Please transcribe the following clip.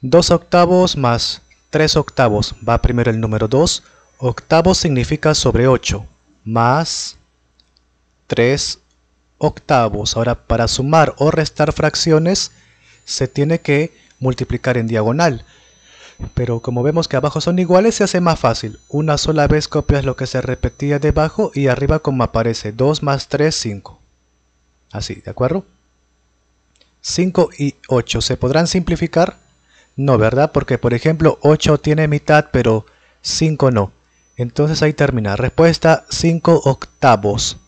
2 octavos más 3 octavos, va primero el número 2, octavos significa sobre 8, más 3 octavos. Ahora para sumar o restar fracciones se tiene que multiplicar en diagonal. Pero como vemos que abajo son iguales se hace más fácil. Una sola vez copias lo que se repetía debajo y arriba como aparece 2 más 3, 5. Así, ¿de acuerdo? 5 y 8 se podrán simplificar no, ¿verdad? Porque por ejemplo 8 tiene mitad, pero 5 no. Entonces ahí termina. Respuesta 5 octavos.